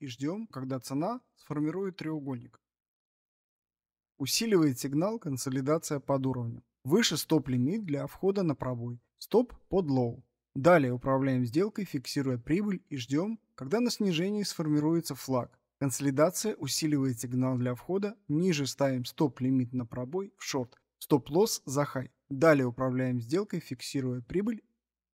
и ждем, когда цена сформирует треугольник. Усиливает сигнал консолидация под уровнем. Выше стоп-лимит для входа на пробой. Стоп под лоу. Далее управляем сделкой, фиксируя прибыль и ждем, когда на снижении сформируется флаг. Консолидация усиливает сигнал для входа. Ниже ставим стоп-лимит на пробой в шорт. Стоп-лосс за хай. Далее управляем сделкой, фиксируя прибыль